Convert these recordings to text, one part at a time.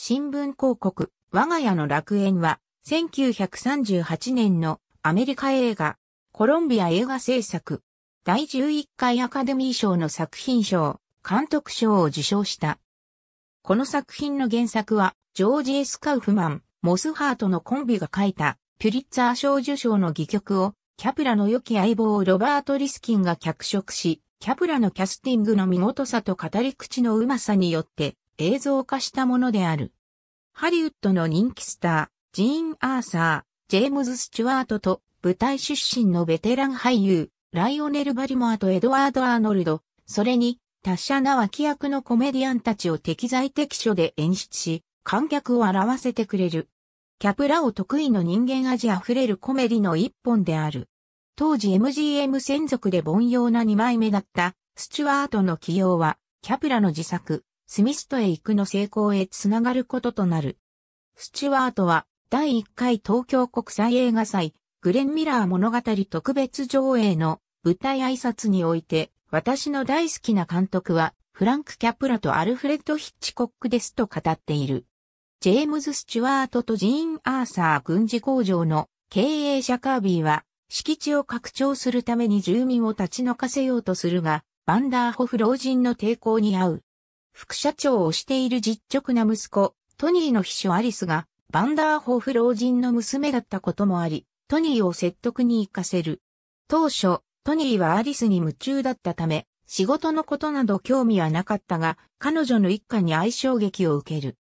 新聞広告、我が家の楽園は、1938年のアメリカ映画、コロンビア映画制作、第11回アカデミー賞の作品賞、監督賞を受賞した。この作品の原作は、ジョージ・エスカウフマン、モスハートのコンビが書いた、ピュリッツァー賞受賞の戯曲を、キャプラの良き相棒ロバート・リスキンが脚色し、キャプラのキャスティングの見事さと語り口のうまさによって、映像化したものである。ハリウッドの人気スター、ジーン・アーサー、ジェームズ・スチュワートと舞台出身のベテラン俳優、ライオネル・バリモアとエドワード・アーノルド、それに達者な脇役のコメディアンたちを適材適所で演出し、観客を笑わせてくれる。キャプラを得意の人間味あふれるコメディの一本である。当時 MGM 専属で凡庸な二枚目だったスチュワートの起用は、キャプラの自作、スミストへ行くの成功へつながることとなる。スチュワートは、第1回東京国際映画祭、グレン・ミラー物語特別上映の舞台挨拶において、私の大好きな監督は、フランク・キャプラとアルフレッド・ヒッチコックですと語っている。ジェームズ・スチュワートとジーン・アーサー軍事工場の経営者カービーは、敷地を拡張するために住民を立ち退かせようとするが、バンダーホフ老人の抵抗に遭う。副社長をしている実直な息子、トニーの秘書アリスが、バンダーホーフ老人の娘だったこともあり、トニーを説得に行かせる。当初、トニーはアリスに夢中だったため、仕事のことなど興味はなかったが、彼女の一家に愛衝撃を受ける。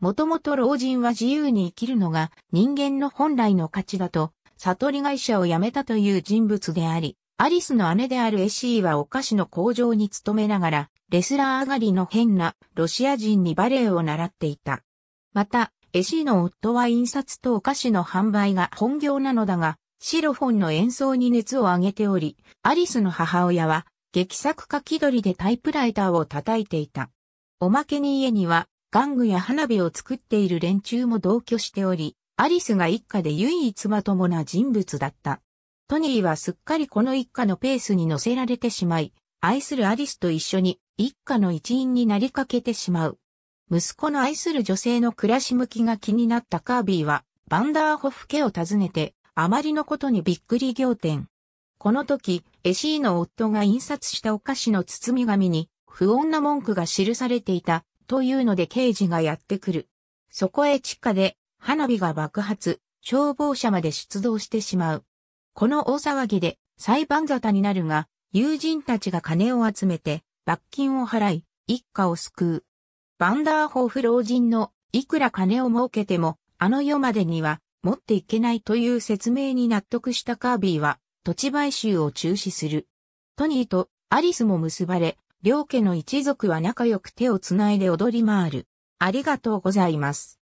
もともと老人は自由に生きるのが人間の本来の価値だと、悟り会社を辞めたという人物であり、アリスの姉であるエシーはお菓子の工場に勤めながら、レスラー上がりの変なロシア人にバレエを習っていた。また、絵師の夫は印刷とお菓子の販売が本業なのだが、シロフォンの演奏に熱を上げており、アリスの母親は劇作家気取りでタイプライターを叩いていた。おまけに家には玩具や花火を作っている連中も同居しており、アリスが一家で唯一まともな人物だった。トニーはすっかりこの一家のペースに乗せられてしまい、愛するアリスと一緒に一家の一員になりかけてしまう。息子の愛する女性の暮らし向きが気になったカービィは、バンダーホフ家を訪ねて、あまりのことにびっくり仰天。この時、エシーの夫が印刷したお菓子の包み紙に、不穏な文句が記されていた、というので刑事がやってくる。そこへ地下で、花火が爆発、消防車まで出動してしまう。この大騒ぎで、裁判沙汰になるが、友人たちが金を集めて、罰金を払い、一家を救う。バンダーホーフ老人の、いくら金を儲けても、あの世までには、持っていけないという説明に納得したカービーは、土地買収を中止する。トニーとアリスも結ばれ、両家の一族は仲良く手をつないで踊り回る。ありがとうございます。